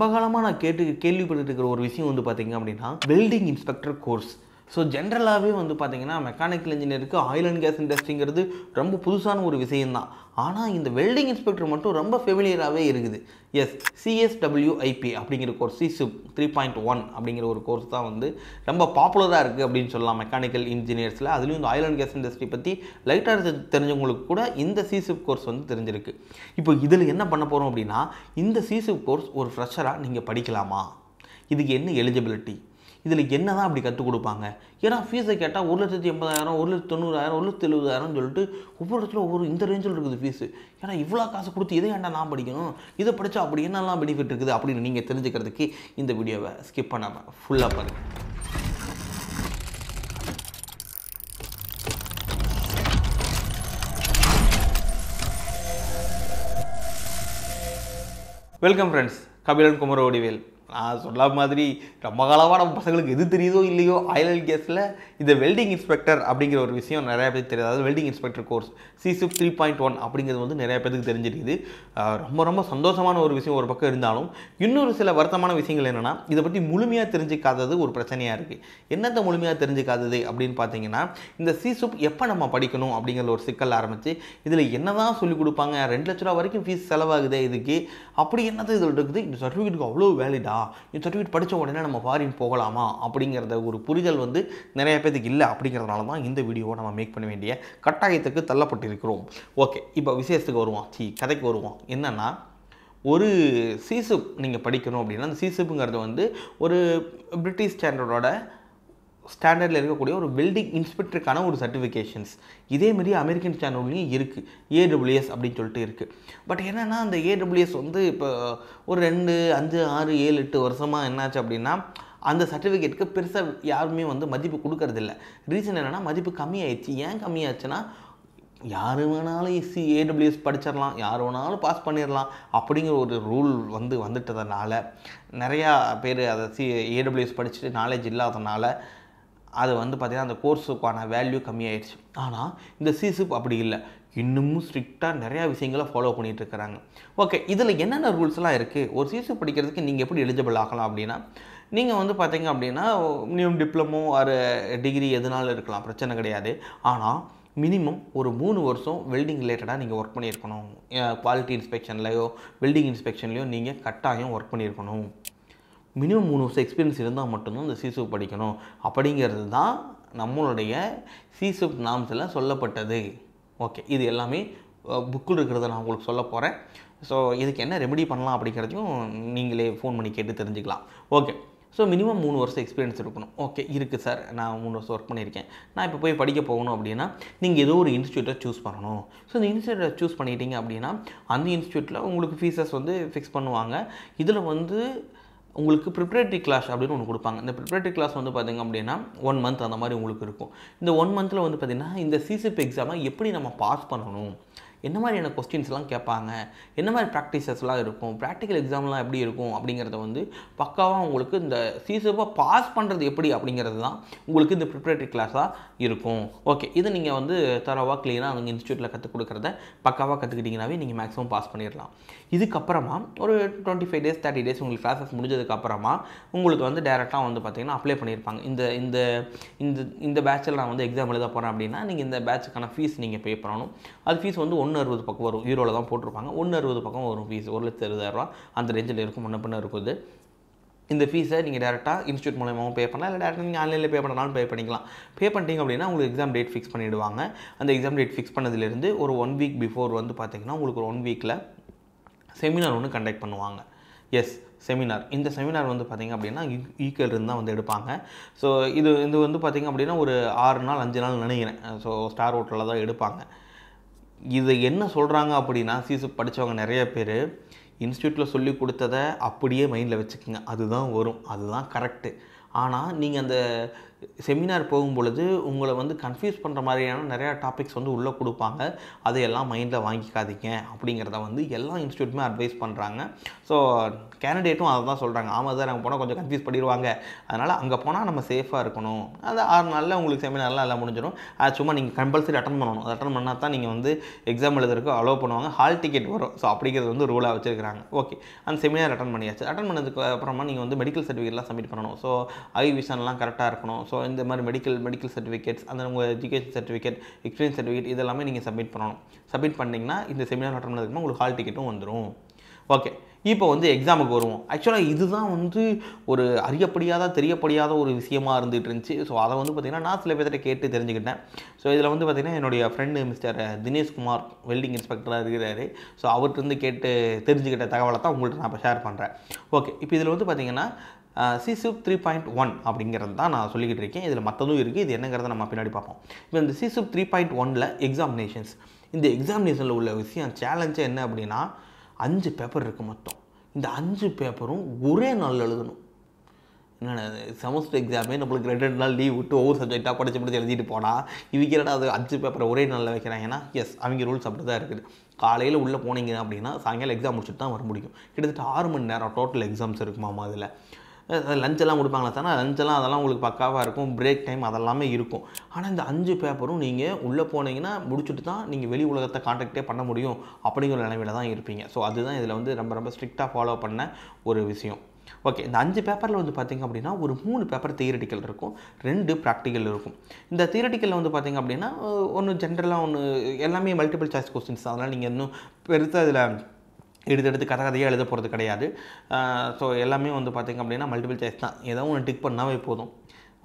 காலமாக நான் கேட்டு கேள்விப்பட்டு இருக்கிற ஒரு விஷயம் வந்து பார்த்தீங்க அப்படின்னா வெல்டிங் இன்ஸ்பெக்டர் கோர்ஸ் ஸோ ஜென்ரலாகவே வந்து பார்த்திங்கன்னா மெக்கானிக்கல் இன்ஜினியருக்கு ஆயில் அண்ட் கேஸ் இண்டஸ்ட்ரிங்கிறது ரொம்ப புதுசான ஒரு விஷயந்தான் ஆனால் இந்த வெல்டிங் இன்ஸ்பெக்டர் மட்டும் ரொம்ப ஃபெமிலியராகவே இருக்குது எஸ் சிஎஸ்டபிள்யூஐபி அப்படிங்கிற கோர்ஸ் சிசுப் த்ரீ பாயிண்ட் ஒன் அப்படிங்கிற ஒரு கோர்ஸ் தான் வந்து ரொம்ப பாப்புலராக இருக்குது அப்படின்னு சொல்லலாம் மெக்கானிக்கல் இன்ஜினியர்ஸில் அதுலேயும் இந்த ஆயில் அண்ட் கேஸ் இண்டஸ்ட்ரி பற்றி லைட்டாக தெரிஞ்சவங்களுக்கு கூட இந்த சிசுப் கோர்ஸ் வந்து தெரிஞ்சிருக்கு இப்போ இதில் என்ன பண்ண போகிறோம் அப்படின்னா இந்த சிசுப் கோர்ஸ் ஒரு ஃப்ரெஷராக நீங்கள் படிக்கலாமா இதுக்கு என்ன எலிஜிபிலிட்டி இதில் என்ன தான் அப்படி கற்றுக் கொடுப்பாங்க ஏன்னா ஃபீஸை கேட்டால் ஒரு லட்சத்தி எண்பதாயிரம் ஒரு லட்சத்தி தொண்ணூறாயிரம் ஒரு லட்சத்தி எழுபதாயிரம்னு சொல்லிட்டு ஒவ்வொரு இடத்துல ஒவ்வொரு இந்த ரேஞ்சில் இருக்குது ஃபீஸு ஏன்னா இவ்வளோ காசு கொடுத்து இதை ஏன்டா நான் படிக்கணும் இதை படித்தா அப்படி என்னெல்லாம் பெனிஃபிட் இருக்குது அப்படின்னு நீங்கள் தெரிஞ்சுக்கிறதுக்கு இந்த வீடியோவை ஸ்கிப் பண்ணாமல் ஃபுல்லாக பாருங்கள் வெல்கம் ஃப்ரெண்ட்ஸ் கபிலன் குமரோடிவேல் நான் சொன்ன மாதிரி ரொம்ப காலமாக நம்ம பசங்களுக்கு எது தெரியுதோ இல்லையோ ஐஎல் கேஸில் இந்த வெல்டிங் இன்ஸ்பெக்டர் அப்படிங்கிற ஒரு விஷயம் நிறையா பேருக்கு தெரியாது அதாவது வெல்டிங் இன்ஸ்பெக்டர் கோர்ஸ் சிசிப் த்ரீ பாயிண்ட் ஒன் அப்படிங்கிறது வந்து நிறையா பேருக்கு தெரிஞ்சிருக்குது ரொம்ப ரொம்ப சந்தோஷமான ஒரு விஷயம் ஒரு பக்கம் இருந்தாலும் இன்னொரு சில வருத்தமான விஷயங்கள் என்னென்னா இதை பற்றி முழுமையாக தெரிஞ்சுக்காதது ஒரு பிரச்சனையாக இருக்குது என்னத்தை முழுமையாக தெரிஞ்சிக்காதது அப்படின்னு பார்த்தீங்கன்னா இந்த சிசுப் எப்போ நம்ம படிக்கணும் அப்படிங்கிற ஒரு சிக்கல் ஆரம்பித்து இதில் என்ன தான் சொல்லிக் கொடுப்பாங்க ரெண்டு லட்ச ரூபா வரைக்கும் ஃபீஸ் செலவாகுது இதுக்கு அப்படி என்னது இதில் இருக்குது இந்த சர்டிஃபிகேட்டுக்கு அவ்வளோ வேலிடா இந்த சர்டிஃபிகேட் படித்த உடனே நம்ம ஃபாரின் போகலாமா அப்படிங்கிறத ஒரு புரிதல் வந்து நிறைய பேருக்கு இல்லை அப்படிங்கிறதுனால தான் இந்த வீடியோவை நம்ம மேக் பண்ண வேண்டிய கட்டாயத்துக்கு தள்ளப்பட்டிருக்கிறோம் ஓகே இப்போ விசேஷத்துக்கு வருவோம் சி கதைக்கு வருவோம் என்னென்னா ஒரு சீசுப் நீங்கள் படிக்கணும் அப்படின்னா அந்த சீசுப்புங்கிறது வந்து ஒரு பிரிட்டிஷ் ஸ்டாண்டர்டோட ஸ்டாண்டர்டில் இருக்கக்கூடிய ஒரு பில்டிங் இன்ஸ்பெக்டருக்கான ஒரு சர்டிஃபிகேஷன்ஸ் இதேமாரி அமெரிக்கன் சேனல்லையும் இருக்குது ஏடபிள்யூஎஸ் அப்படின்னு சொல்லிட்டு இருக்குது பட் என்னென்னா அந்த ஏடபிள்யூஎஸ் வந்து இப்போ ஒரு ரெண்டு அஞ்சு ஆறு ஏழு எட்டு வருஷமாக என்னாச்சு அப்படின்னா அந்த சர்டிஃபிகேட்டுக்கு பெருசாக யாருமே வந்து மதிப்பு கொடுக்கறதில்ல ரீசன் என்னென்னா மதிப்பு கம்மியாயிடுச்சு ஏன் கம்மியாச்சுன்னா யார் வேணாலும் இசி ஏடபிள்யூஎஸ் படிச்சிடலாம் யார் வேணாலும் பாஸ் பண்ணிடலாம் அப்படிங்கிற ஒரு ரூல் வந்து வந்துட்டதுனால நிறையா பேர் அதை சி ஏடபிள்யூஎஸ் படிச்சுட்டு நாலேஜ் இல்லாதனால அது வந்து பார்த்திங்கன்னா அந்த கோர்ஸுக்கான வேல்யூ கம்மியாயிடுச்சு ஆனால் இந்த சிசிப் அப்படி இல்லை இன்னமும் ஸ்ட்ரிக்டாக நிறையா விஷயங்களை ஃபாலோ பண்ணிகிட்டு இருக்கிறாங்க ஓகே இதில் என்னென்ன ரூல்ஸ்லாம் இருக்குது ஒரு சிசிப் படிக்கிறதுக்கு நீங்கள் எப்படி எலிஜிபிள் ஆகலாம் அப்படின்னா நீங்கள் வந்து பார்த்தீங்க அப்படின்னா நியூ டிப்ளமோ ஒரு டிகிரி எதுனாலும் இருக்கலாம் பிரச்சனை கிடையாது ஆனால் மினிமம் ஒரு மூணு வருஷம் வெல்டிங் ரிலேட்டடாக நீங்கள் ஒர்க் பண்ணியிருக்கணும் குவாலிட்டி இன்ஸ்பெக்ஷன்லையோ வெல்டிங் இன்ஸ்பெக்ஷன்லையோ நீங்கள் கட்டாயம் ஒர்க் பண்ணியிருக்கணும் மினிமம் மூணு வருஷம் எக்ஸ்பீரியன்ஸ் இருந்தால் மட்டும்தான் இந்த சிசுப் படிக்கணும் அப்படிங்கிறது தான் நம்மளுடைய சிசுப் நாம்ஸில் சொல்லப்பட்டது ஓகே இது எல்லாமே புக்கில் இருக்கிறத நான் உங்களுக்கு சொல்ல போகிறேன் ஸோ இதுக்கு என்ன ரெமெடி பண்ணலாம் அப்படிங்கிறதையும் நீங்களே ஃபோன் பண்ணி கேட்டு தெரிஞ்சுக்கலாம் ஓகே ஸோ மினிமம் மூணு வருஷம் எக்ஸ்பீரியன்ஸ் இருக்கணும் ஓகே இருக்குது சார் நான் மூணு வருஷம் ஒர்க் பண்ணியிருக்கேன் நான் இப்போ போய் படிக்க போகணும் அப்படின்னா நீங்கள் ஏதோ ஒரு இன்ஸ்டியூட்டை சூஸ் பண்ணணும் ஸோ இந்த இன்ஸ்டியூட்டை சூஸ் பண்ணிட்டீங்க அப்படின்னா அந்த இன்ஸ்டியூட்டில் உங்களுக்கு ஃபீஸஸ் வந்து ஃபிக்ஸ் பண்ணுவாங்க இதில் வந்து உங்களுக்கு ப்ரிப்ரேட்டரி கிளாஸ் அப்படின்னு ஒன்று கொடுப்பாங்க இந்த ப்ரிப்ரேட்டரி கிளாஸ் வந்து பார்த்திங்க அப்படின்னா ஒன் மந்த் அந்த மாதிரி உங்களுக்கு இருக்கும் இந்த ஒன் மந்தில் வந்து பார்த்திங்கன்னா இந்த சிசிபி எக்ஸாமை எப்படி நம்ம பாஸ் பண்ணணும் என்ன மாதிரியான கொஸ்டின்ஸ்லாம் கேட்பாங்க என்ன மாதிரி ப்ராக்டிசஸ்லாம் இருக்கும் ப்ராக்டிக்கல் எக்ஸாம்லாம் எப்படி இருக்கும் அப்படிங்கிறத வந்து பக்காவாக உங்களுக்கு இந்த சீசப்பாக பாஸ் பண்ணுறது எப்படி அப்படிங்கிறது தான் உங்களுக்கு இந்த ப்ரிப்ரேட்டரி கிளாஸாக இருக்கும் ஓகே இது நீங்கள் வந்து தரவாக கிளியராக அவங்க இன்ஸ்டியூட்டில் கற்றுக் கொடுக்குறத பக்காவாக கற்றுக்கிட்டிங்கனாவே நீங்கள் மேக்ஸிமம் பாஸ் பண்ணிடலாம் இதுக்கப்புறமா ஒரு twenty five days thirty days உங்களுக்கு கிளாஸஸ் முடிஞ்சதுக்கப்புறமா உங்களுக்கு வந்து டேரெக்டாக வந்து பார்த்திங்கன்னா அப்ளை பண்ணியிருப்பாங்க இந்த இந்த இந்த இந்த பேச்சில் நான் வந்து எக்ஸாம் எழுத போகிறேன் அப்படின்னா நீங்கள் இந்த பேச்சுக்கான ஃபீஸ் நீங்கள் பே பண்ணணும் அது ஃபீஸ் வந்து ஒன்று ஒன்று அறுபது பக்கம் வரும் ஈரோவில் தான் போட்டிருப்பாங்க ஒன்று அறுபது பக்கம் வரும் ஃபீஸ் ஒரு லட்சத்து அறுபதாயிரரூவா அந்த ரேஞ்சில் இருக்கும் முன்ன பின்ன இருக்குது இந்த ஃபீஸை நீங்கள் டேரெக்டாக இன்ஸ்டியூட் மூலயமாவும் பே பண்ணலாம் இல்லை டேரெக்டாக நீங்கள் ஆன்லைனில் பே பண்ணாலும் பே பண்ணிக்கலாம் பே பண்ணிட்டீங்க அப்படின்னா உங்களுக்கு எக்ஸாம் டேட் ஃபிக்ஸ் பண்ணிவிடுவாங்க அந்த எக்ஸாம் டேட் ஃபிக்ஸ் பண்ணதுலேருந்து ஒரு ஒன் வீக் பிஃபோர் வந்து பார்த்திங்கன்னா உங்களுக்கு ஒரு ஒன் வீக்கில் செமினார் ஒன்று கண்டக்ட் பண்ணுவாங்க எஸ் செமினார் இந்த செமினார் வந்து பார்த்திங்க அப்படின்னா ஈக்கல் இருந்து தான் வந்து எடுப்பாங்க ஸோ இது இது வந்து பார்த்திங்க அப்படின்னா ஒரு ஆறு நாள் அஞ்சு நாள் நினைக்கிறேன் ஸோ ஸ்டார் ஹோட்டலில் தான் எடுப்பாங்க இதை என்ன சொல்கிறாங்க அப்படின்னா சிசு படித்தவங்க நிறைய பேர் இன்ஸ்டியூட்டில் சொல்லி கொடுத்ததை அப்படியே மைண்டில் வச்சுக்கோங்க அதுதான் வரும் அதுதான் கரெக்டு ஆனால் நீங்கள் அந்த செமினார் போகும் பொழுது உங்களை வந்து கன்ஃபியூஸ் பண்ணுற மாதிரியான நிறையா டாபிக்ஸ் வந்து உள்ளே கொடுப்பாங்க அதையெல்லாம் மைண்டில் வாங்கிக்காதீங்க அப்படிங்கிறத வந்து எல்லா இன்ஸ்டியூட்டுமே அட்வைஸ் பண்ணுறாங்க ஸோ கேண்டிடேட்டும் அதை தான் சொல்கிறாங்க ஆமாம் சார் அங்கே போனால் கொஞ்சம் கன்ஃபியூஸ் பண்ணிடுவாங்க அதனால் அங்கே போனால் நம்ம சேஃபாக இருக்கணும் அது ஆறு நாளில் உங்களுக்கு செமினார்லாம் எல்லாம் முடிஞ்சிடும் அது சும்மா நீங்கள் கம்பல்சரி அட்டன் பண்ணணும் அதை அட்டன் பண்ணால் தான் நீங்கள் வந்து எக்ஸாம் எழுதுறதுக்கு அலோவ் பண்ணுவாங்க ஹால் டிக்கெட் வரும் ஸோ அப்படிங்கிறது வந்து ரூலாக வச்சுருக்காங்க ஓகே அந்த செமினார் அட்டன் பண்ணியாச்சு அட்டன் பண்ணதுக்கு அப்புறமா நீங்கள் வந்து மெடிக்கல் சர்டிஃபிகேட்லாம் சப்மிட் பண்ணணும் ஸோ ஐ விஷன்லாம் கரெக்டாக இருக்கணும் ஸோ இந்த மாதிரி மெடிக்கல் மெடிக்கல் சர்டிஃபிகேட்ஸ் அந்த உங்கள் எஜுகேஷன் சர்டிஃபிகேட் எக்ஸ்பீரியன்ஸ் சர்டிஃபிகேட் இதெல்லாமே நீங்கள் சப்மிட் பண்ணணும் சப்மிட் பண்ணிங்கன்னா இந்த செமினார் அட்டன் உங்களுக்கு ஹால் டிக்கெட்டும் வந்துடும் ஓகே இப்போ வந்து எக்ஸாமுக்கு வருவோம் ஆக்சுவலாக இதுதான் வந்து ஒரு அறியப்படியாத தெரியப்படியாத ஒரு விஷயமா இருந்துகிட்டு இருந்துச்சு ஸோ அதை வந்து பார்த்திங்கன்னா நான் சில பேர்த்திட்ட கேட்டு தெரிஞ்சுக்கிட்டேன் ஸோ இதில் வந்து பார்த்திங்கன்னா என்னுடைய ஃப்ரெண்டு மிஸ்டர் தினேஷ்குமார் வெல்டிங் இன்ஸ்பெக்டராக இருக்கிறாரு ஸோ அவர்கிட்ட இருந்து கேட்டு தெரிஞ்சுக்கிட்ட தகவலை தான் உங்கள்கிட்ட நான் இப்போ ஷேர் பண்ணுறேன் ஓகே இப்போ இதில் வந்து பார்த்திங்கன்னா சிசுப் த்ரீ பாயிண்ட் ஒன் அப்படிங்கிறது தான் நான் சொல்லிக்கிட்டு இருக்கேன் இதில் மற்றதும் இருக்குது இது என்னங்கிறத நம்ம பின்னாடி பார்ப்போம் இப்போ இந்த சிசுப் த்ரீ பாயிண்ட் ஒனில் எக்ஸாமினேஷன்ஸ் இந்த எக்ஸாமினேஷனில் உள்ள விஷயம் சேலஞ்சு என்ன அப்படின்னா அஞ்சு பேப்பர் இருக்குது மொத்தம் இந்த அஞ்சு பேப்பரும் ஒரே நாள் எழுதணும் என்னென்ன செமஸ்டர் எக்ஸாமே நம்மளுக்கு ரெண்டு ரெண்டு நாள் லீவ் விட்டு ஒவ்வொரு சப்ஜெக்டாக படித்து படித்து எழுதிட்டு போனால் இவங்க என்னடா அது அஞ்சு பேப்பரை ஒரே நாளில் வைக்கிறாங்க ஏன்னா எஸ் அவங்க ரூல்ஸ் அப்படி தான் இருக்குது காலையில் உள்ளே போனீங்க அப்படின்னா சாயங்காலம் எக்ஸாம் முடிச்சுட்டு தான் வர முடியும் கிட்டத்தட்ட ஆறு மணி நேரம் டோட்டல் எக்ஸாம்ஸ் இருக்குமா அதில் லஞ்செல்லாம் கொடுப்பாங்களா தானே லஞ்செல்லாம் அதெல்லாம் உங்களுக்கு பக்காவாக இருக்கும் பிரேக் டைம் அதெல்லாமே இருக்கும் ஆனால் இந்த அஞ்சு பேப்பரும் நீங்கள் உள்ளே போனீங்கன்னா முடிச்சுட்டு தான் நீங்கள் வெளி உலகத்தை காண்டாக்டே பண்ண முடியும் அப்படிங்கிற நிலமையில தான் இருப்பீங்க ஸோ அதுதான் இதில் வந்து ரொம்ப ரொம்ப ஸ்ட்ரிக்டாக ஃபாலோ பண்ண ஒரு விஷயம் ஓகே இந்த அஞ்சு பேப்பரில் வந்து பார்த்திங்க அப்படின்னா ஒரு மூணு பேப்பர் தியரட்டிக்கல் இருக்கும் ரெண்டு ப்ராக்டிக்கல் இருக்கும் இந்த தியரட்டிக்கலில் வந்து பார்த்திங்க அப்படின்னா ஒன்று ஜென்ரலாக ஒன்று எல்லாமே மல்டிபிள் சாய்ஸ் கொஸ்டின்ஸ் அதனால் நீங்கள் இன்னும் பெருசாக இதில் எடுத்தெடுத்து கதை கதையாக எழுத போகிறது கிடையாது ஸோ எல்லாமே வந்து பார்த்திங்க அப்படின்னா மல்டிபிள் சாய்ஸ் தான் ஏதோ ஒன்று டிக் பண்ணாவே போதும்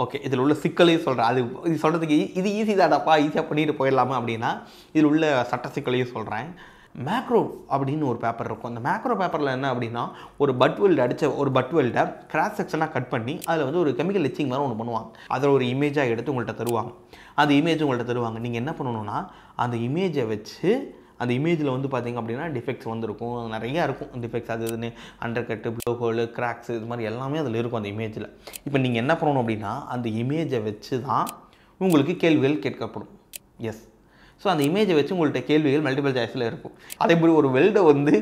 ஓகே இதில் உள்ள சிக்கலையும் சொல்கிறேன் அது இது சொல்கிறதுக்கு இது ஈஸி தாடாப்பா ஈஸியாக பண்ணிட்டு போயிடலாமா அப்படின்னா இதில் உள்ள சட்ட சிக்கலையும் சொல்கிறேன் மேக்ரோ அப்படின்னு ஒரு பேப்பர் இருக்கும் அந்த மேக்ரோ பேப்பரில் என்ன அப்படின்னா ஒரு பட் வெல்டு அடித்த ஒரு பட் வெல்டை கிராஸ் செக்ஷனாக கட் பண்ணி அதில் வந்து ஒரு கெமிக்கல் லிச்சிங் மாதிரி ஒன்று பண்ணுவாங்க அதில் ஒரு இமேஜாக எடுத்து உங்கள்கிட்ட தருவாங்க அந்த இமேஜ் உங்கள்கிட்ட தருவாங்க நீங்கள் என்ன பண்ணணும்னா அந்த இமேஜை வச்சு அந்த இமேஜில் வந்து பார்த்திங்க அப்படின்னா டிஃபெக்ட்ஸ் வந்துருக்கும் நிறையா இருக்கும் டிஃபெக்ட்ஸ் அது இதுன்னு undercut blow hole cracks இது மாதிரி எல்லாமே அதில் இருக்கும் அந்த இமேஜில் இப்போ நீங்கள் என்ன பண்ணணும் அப்படின்னா அந்த இமேஜை வச்சு தான் உங்களுக்கு கேள்விகள் கேட்கப்படும் எஸ் ஸோ அந்த இமேஜை வச்சு உங்கள்கிட்ட கேள்விகள் மல்டிபிள் சாய்ஸில் இருக்கும் அதே மாதிரி ஒரு வெல்டை வந்து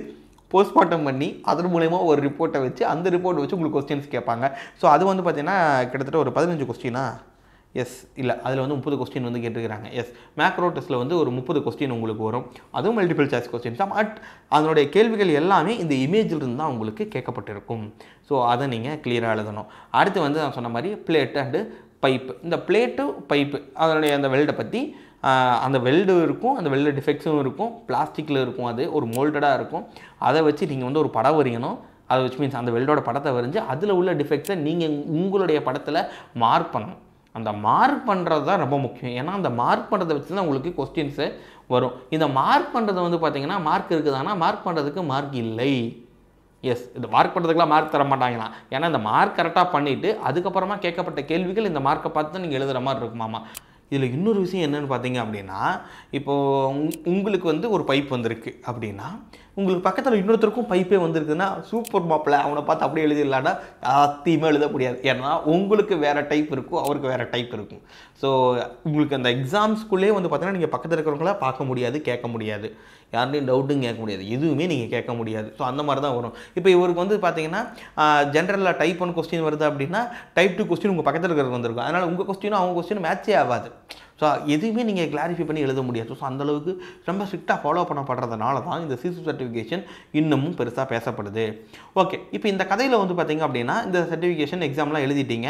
போஸ்ட்மார்ட்டம் பண்ணி அதன் மூலயமா ஒரு ரிப்போர்ட்டை வச்சு அந்த ரிப்போர்ட்டை வச்சு உங்களுக்கு கொஸ்டின்ஸ் கேட்பாங்க ஸோ அது வந்து பார்த்திங்கன்னா கிட்டத்தட்ட ஒரு பதினஞ்சு கொஸ்டினா எஸ் இல்லை அதில் வந்து முப்பது கொஸ்டின் வந்து கேட்டுக்கிறாங்க எஸ் மேக்ரோ டெஸ்ட்டில் வந்து ஒரு முப்பது கொஸ்டின் உங்களுக்கு வரும் அதுவும் மல்டிபிள் சாய்ஸ் கொஸ்டின் தான் பட் அதனுடைய கேள்விகள் எல்லாமே இந்த இமேஜில் இருந்து தான் உங்களுக்கு கேட்கப்பட்டிருக்கும் ஸோ அதை நீங்கள் கிளியராக எழுதணும் அடுத்து வந்து நான் சொன்ன மாதிரி பிளேட் அண்டு பைப்பு இந்த பிளேட்டு பைப்பு அதனுடைய அந்த வெல்டை பற்றி அந்த வெல்டும் இருக்கும் அந்த வெல்டு டிஃபெக்ட்ஸும் இருக்கும் பிளாஸ்டிக்கில் இருக்கும் அது ஒரு மோல்டடாக இருக்கும் அதை வச்சு நீங்கள் வந்து ஒரு படம் வரையணும் அதை வச்சு மீன்ஸ் அந்த வெல்டோட படத்தை வரைஞ்சி அதில் உள்ள டிஃபெக்ட்ஸை நீங்கள் உங்களுடைய படத்தில் மார்க் பண்ணணும் அந்த மார்க் பண்ணுறது தான் ரொம்ப முக்கியம் ஏன்னா அந்த மார்க் பண்ணுறதை வச்சு தான் உங்களுக்கு கொஸ்டின்ஸு வரும் இந்த மார்க் பண்ணுறது வந்து பார்த்தீங்கன்னா மார்க் இருக்குதானா மார்க் பண்ணுறதுக்கு மார்க் இல்லை எஸ் இந்த மார்க் பண்ணுறதுக்குலாம் மார்க் தர மாட்டாங்களாம் ஏன்னா இந்த மார்க் கரெக்டாக பண்ணிவிட்டு அதுக்கப்புறமா கேட்கப்பட்ட கேள்விகள் இந்த மார்க்கை பார்த்து தான் நீங்கள் எழுதுகிற மாதிரி இருக்குமாமா இதில் இன்னொரு விஷயம் என்னென்னு பார்த்தீங்க அப்படின்னா இப்போது உங்களுக்கு வந்து ஒரு பைப் வந்திருக்கு அப்படின்னா உங்களுக்கு பக்கத்தில் இன்னொருத்தருக்கும் பைப்பே வந்திருக்குன்னா சூப்பர் மாப்பிள்ள அவனை பார்த்து அப்படியே எழுதிடலாடா அத்தியமாக எழுத முடியாது ஏன்னா உங்களுக்கு வேறு டைப் இருக்கும் அவருக்கு வேறு டைப் இருக்கும் ஸோ உங்களுக்கு அந்த எக்ஸாம்ஸ்குள்ளேயே வந்து பார்த்தீங்கன்னா நீங்கள் பக்கத்தில் இருக்கிறவங்கள பார்க்க முடியாது கேட்க முடியாது யார்டையும் டவுட்டும் கேட்க முடியாது எதுவுமே நீங்கள் கேட்க முடியாது ஸோ அந்த மாதிரி தான் வரும் இப்போ இவருக்கு வந்து பார்த்தீங்கன்னா ஜென்ரலில் டைப் ஒன் கொஸ்டின் வருது அப்படின்னா டைப் டூ கொஸ்டின் உங்கள் பக்கத்தில் இருக்கிறது வந்திருக்கும் அதனால் உங்கள் கொஸ்டினும் அவங்க கொஸ்டினும் மேட்சே ஆகாது ஸோ எதுவுமே நீங்கள் கிளாரிஃபை பண்ணி எழுத முடியாது ஸோ அந்தளவுக்கு ரொம்ப ஸ்ட்ரிக்டாக ஃபாலோ பண்ணப்படுறதுனால தான் இந்த சிசு சர்டிஃபிகேஷன் இன்னமும் பெருசாக பேசப்படுது ஓகே இப்போ இந்த கதையில் வந்து பார்த்திங்க அப்படின்னா இந்த சர்டிஃபிகேஷன் எக்ஸாம்லாம் எழுதிட்டீங்க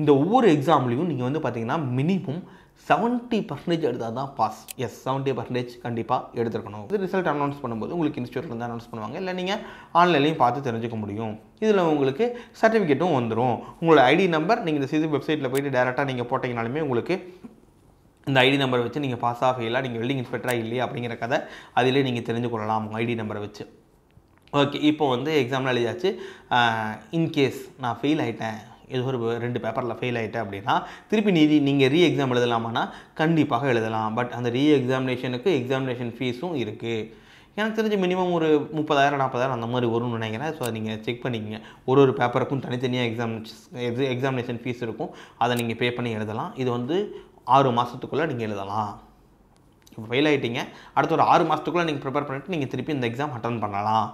இந்த ஒவ்வொரு எக்ஸாம்லேயும் நீங்கள் வந்து பார்த்திங்கன்னா மினிமம் செவன்ட்டி பர்சன்டேஜ் எடுத்தால் தான் பாஸ் எஸ் செவன்ட்டி பர்சன்டேஜ் கண்டிப்பாக எடுத்துருக்கணும் இது ரிசல்ட் அனௌன்ஸ் பண்ணும்போது உங்களுக்கு வந்து அனௌன்ஸ் பண்ணுவாங்க இல்லை நீங்கள் ஆன்லைன்லையும் பார்த்து தெரிஞ்சுக்க முடியும் இதில் உங்களுக்கு சர்டிஃபிகேட்டும் வந்துடும் உங்களோட ஐடி நம்பர் நீங்கள் இந்த சிசி வெப்சைட்டில் போயிட்டு டேரெக்டாக நீங்கள் போட்டிங்கனாலுமே உங்களுக்கு இந்த ஐடி நம்பரை வச்சு நீங்கள் பாஸ் ஆஃப் இல்லை நீங்கள் வெல்டிங் இன்ஸ்பெக்டராக இல்லையா அப்படிங்கிற கதை அதிலே நீங்கள் தெரிஞ்சு கொள்ளலாம் உங்கள் ஐடி நம்பரை வச்சு ஓகே இப்போ வந்து எக்ஸாம்லாம் எழுதியாச்சு இன்கேஸ் நான் ஃபெயில் ஆகிட்டேன் ஏதோ ஒரு ரெண்டு பேப்பரில் ஃபெயில் ஆகிட்டு அப்படின்னா திருப்பி நீதி நீங்கள் ரீ எக்ஸாம் எழுதலாமான்னா கண்டிப்பாக எழுதலாம் பட் அந்த ரீ எக்ஸாமினேஷனுக்கு எக்ஸாமினேஷன் ஃபீஸும் இருக்குது எனக்கு தெரிஞ்சு மினிமம் ஒரு முப்பதாயிரம் நாற்பதாயிரம் அந்த மாதிரி வரும்னு நினைக்கிறேன் ஸோ அதை நீங்கள் செக் பண்ணிக்கங்க ஒரு ஒரு பேப்பருக்கும் தனித்தனியாக எக்ஸாம் எக்ஸ எக்ஸாமினேஷன் ஃபீஸ் இருக்கும் அதை நீங்கள் பே பண்ணி எழுதலாம் இது வந்து ஆறு மாதத்துக்குள்ளே நீங்கள் எழுதலாம் இப்போ ஃபெயில் ஆகிட்டீங்க அடுத்த ஒரு ஆறு மாதத்துக்குள்ளே நீங்கள் ப்ரிப்பேர் பண்ணிவிட்டு நீங்கள் திருப்பி இந்த எக்ஸாம் அட்டன் பண்ணலாம்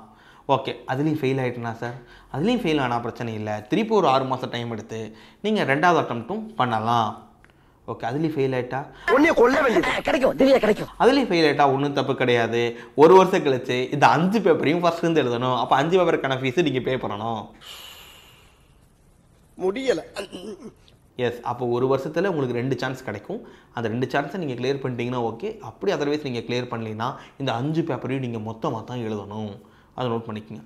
ஓகே அதுலேயும் ஃபெயில் ஆகிட்டுனா சார் அதுலேயும் ஃபெயில் ஆனால் பிரச்சனை இல்லை திருப்பி ஒரு ஆறு மாதம் டைம் எடுத்து நீங்கள் ரெண்டாவது அட்டம்ப்ட்டும் பண்ணலாம் ஓகே அதுலேயும் ஃபெயில் ஆகிட்டா ஒன்றே கொல்ல வேண்டியது கிடைக்கும் தெரிய கிடைக்கும் அதுலேயும் ஃபெயில் ஆகிட்டா ஒன்றும் தப்பு கிடையாது ஒரு வருஷம் கழிச்சு இந்த அஞ்சு பேப்பரையும் ஃபஸ்ட்லேருந்து எழுதணும் அப்போ அஞ்சு பேப்பருக்கான ஃபீஸு நீங்கள் பே பண்ணணும் முடியலை எஸ் அப்போ ஒரு வருஷத்தில் உங்களுக்கு ரெண்டு சான்ஸ் கிடைக்கும் அந்த ரெண்டு சான்ஸை நீங்கள் கிளியர் பண்ணிட்டீங்கன்னா ஓகே அப்படி அதர்வைஸ் நீங்கள் கிளியர் பண்ணலைன்னா இந்த அஞ்சு பேப்பரையும் நீங்கள் மொத்தமாக தான் எழுதணும் அதை நோட் பண்ணிக்கோங்க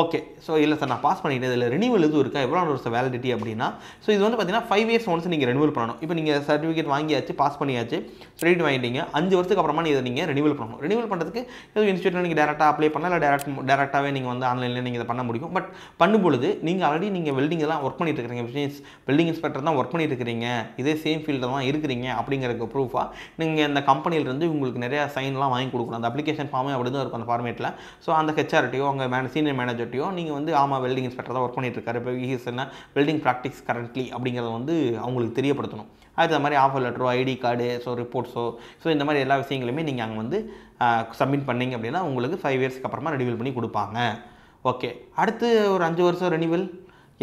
ஓகே ஸோ இல்லை சார் நான் பாஸ் பண்ணிட்டேன் இதில் ரினியூவல் எதுவும் இருக்கா எவ்வளோ வருஷம் வேலிடிட்டி அப்படின்னா ஸோ இது வந்து பார்த்தீங்கன்னா ஃபைவ் இயர்ஸ் ஒன்ஸ் நீங்கள் ரினியூவல் பண்ணணும் இப்போ நீங்கள் சர்டிஃபிகேட் வாங்கியாச்சு பாஸ் பண்ணியாச்சு கிரெடிட் வாங்கிட்டீங்க அஞ்சு வருஷத்துக்கு அப்புறமா இதை நீங்கள் ரினியூவல் பண்ணணும் ரினியூவல் பண்ணுறதுக்கு எதுவும் இன்ஸ்டியூட்டில் நீங்கள் டேரெக்டாக அப்ளை பண்ணலாம் இல்லை டேரக்ட் டேரெக்டாகவே நீங்கள் வந்து ஆன்லைனில் நீங்கள் இதை பண்ண முடியும் பட் பண்ணும்பொழுது நீங்கள் ஆல்ரெடி நீங்கள் வெல்டிங் எல்லாம் ஒர்க் பண்ணிட்டு இருக்கிறீங்க பிஸ்னஸ் வெல்டிங் இன்ஸ்பெக்டர் தான் ஒர்க் பண்ணிட்டு இருக்கிறீங்க இதே சேம் ஃபீல்டில் தான் இருக்கிறீங்க அப்படிங்கிறக்கு ப்ரூஃபாக நீங்கள் அந்த கம்பெனியிலேருந்து உங்களுக்கு நிறையா சைன்லாம் வாங்கி கொடுக்கணும் அந்த அப்ளிகேஷன் ஃபார்மே அப்படி தான் இருக்கும் அந்த ஃபார்மேட்டில் ஸோ அந்த ஹெச்ஆர்டியோ அவங்க மேன சீனியர் மேனேஜர் ராஜாட்டியும் நீங்கள் வந்து ஆமாம் வெல்டிங் இன்ஸ்பெக்டர் தான் ஒர்க் இருக்காரு இப்போ விஹிஎஸ் என்ன வெல்டிங் ப்ராக்டிஸ் கரண்ட்லி அப்படிங்கிறத வந்து அவங்களுக்கு தெரியப்படுத்தணும் அதுக்கு மாதிரி ஆஃபர் லெட்டரோ ஐடி கார்டு ஸோ ரிப்போர்ட்ஸோ ஸோ இந்த மாதிரி எல்லா விஷயங்களுமே நீங்கள் அங்கே வந்து சப்மிட் பண்ணிங்க அப்படின்னா உங்களுக்கு ஃபைவ் இயர்ஸ்க்கு அப்புறமா ரெனிவல் பண்ணி கொடுப்பாங்க ஓகே அடுத்து ஒரு அஞ்சு வருஷம் ரெனிவல்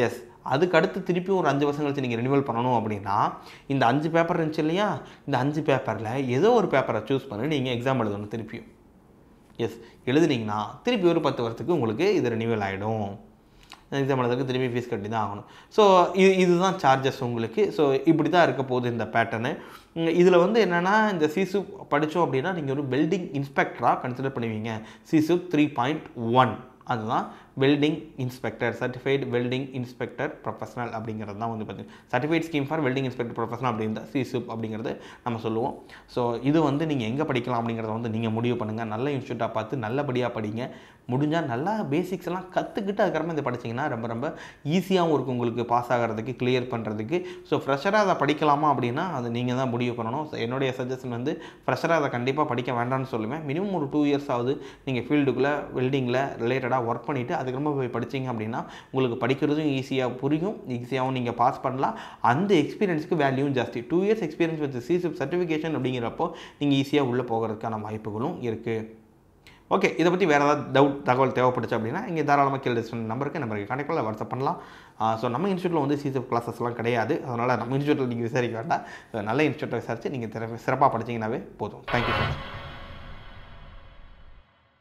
எஸ் அதுக்கு அடுத்து திருப்பியும் ஒரு அஞ்சு வருஷம் கழிச்சு நீங்கள் ரினிவல் பண்ணணும் அப்படின்னா இந்த அஞ்சு பேப்பர் இருந்துச்சு இல்லையா இந்த அஞ்சு பேப்பரில் ஏதோ ஒரு பேப்பரை சூஸ் பண்ணி நீங்கள் எக்ஸாம் எழுதணும் திருப்பியும் எஸ் எழுதுனீங்கன்னா திருப்பி ஒரு பத்து வருஷத்துக்கு உங்களுக்கு இது ரினியூவல் ஆகிடும் எக்ஸாம் எழுதுறதுக்கு திரும்பி ஃபீஸ் கட்டி தான் ஆகணும் ஸோ இது இதுதான் சார்ஜஸ் உங்களுக்கு ஸோ இப்படி தான் இருக்க போகுது இந்த பேட்டர்னு இதில் வந்து என்னென்னா இந்த சிசு படித்தோம் அப்படின்னா நீங்கள் ஒரு பில்டிங் இன்ஸ்பெக்டராக கன்சிடர் பண்ணுவீங்க சிசு த்ரீ பாயிண்ட் ஒன் அதுதான் welding inspector certified welding inspector professional அப்படிங்கிறது தான் வந்து பார்த்தீங்கன்னா certified scheme for welding inspector professional அப்படிங்கிறது சிசுப் அப்படிங்கிறது நம்ம சொல்லுவோம் ஸோ இது வந்து நீங்கள் எங்கே படிக்கலாம் அப்படிங்கிறத வந்து நீங்கள் முடிவு பண்ணுங்கள் நல்ல இன்ஸ்டியூட்டாக பார்த்து நல்லபடியாக படிங்க முடிஞ்சால் நல்லா பேசிக்ஸ் எல்லாம் கற்றுக்கிட்டு அதுக்கப்புறமா இதை படிச்சிங்கன்னா ரொம்ப ரொம்ப ஈஸியாகவும் இருக்கும் உங்களுக்கு பாஸ் ஆகிறதுக்கு கிளியர் பண்ணுறதுக்கு ஸோ ஃப்ரெஷராக அதை படிக்கலாமா அப்படின்னா அது நீங்கள் தான் முடிவு பண்ணணும் என்னுடைய சஜஷன் வந்து ஃப்ரெஷராக அதை கண்டிப்பாக படிக்க வேண்டாம்னு சொல்லுவேன் மினிமம் ஒரு டூ இயர்ஸ் ஆகுது நீங்கள் ஃபீல்டுக்குள்ளே வெல்டிங்கில் ரிலேட்டடாக ஒர்க் பண்ணிவிட்டு அதுக்கப்புறமா போய் படித்தீங்க அப்படின்னா உங்களுக்கு படிக்கிறதும் ஈஸியாக புரியும் ஈஸியாகவும் நீங்கள் பாஸ் பண்ணலாம் அந்த எக்ஸ்பீரியன்ஸுக்கு வேல்யூவும் ஜாஸ்தி டூ இயர்ஸ் எக்ஸ்பீரியன்ஸ் வித் சிசிப் சர்டிஃபிகேஷன் அப்படிங்கிறப்போ நீங்கள் ஈஸியாக உள்ளே போகிறதுக்கான வாய்ப்புகளும் இருக்குது ஓகே இதை பற்றி வேறு ஏதாவது டவுட் தகவல் தேவைப்பட்டுச்சு அப்படின்னா இங்கே தாராளமாக கேள்வி டிஸ்கன் நம்பருக்கு நம்பருக்கு பண்ணல வாட்ஸ்அப் பண்ணலாம் ஸோ நம்ம இன்ஸ்டியூட்டில் வந்து சிசிஎஃப் கிளாஸஸ்லாம் கிடையாது அதனால் நம்ம இன்ஸ்டியூட்டில் நீங்கள் விசாரிக்க வேண்டாம் நல்ல இன்ஸ்டியூட்டை விசாரித்து நீங்கள் சிறப்பாக படிச்சிங்கனாவே போதும் தேங்க்யூ ஸோ மச்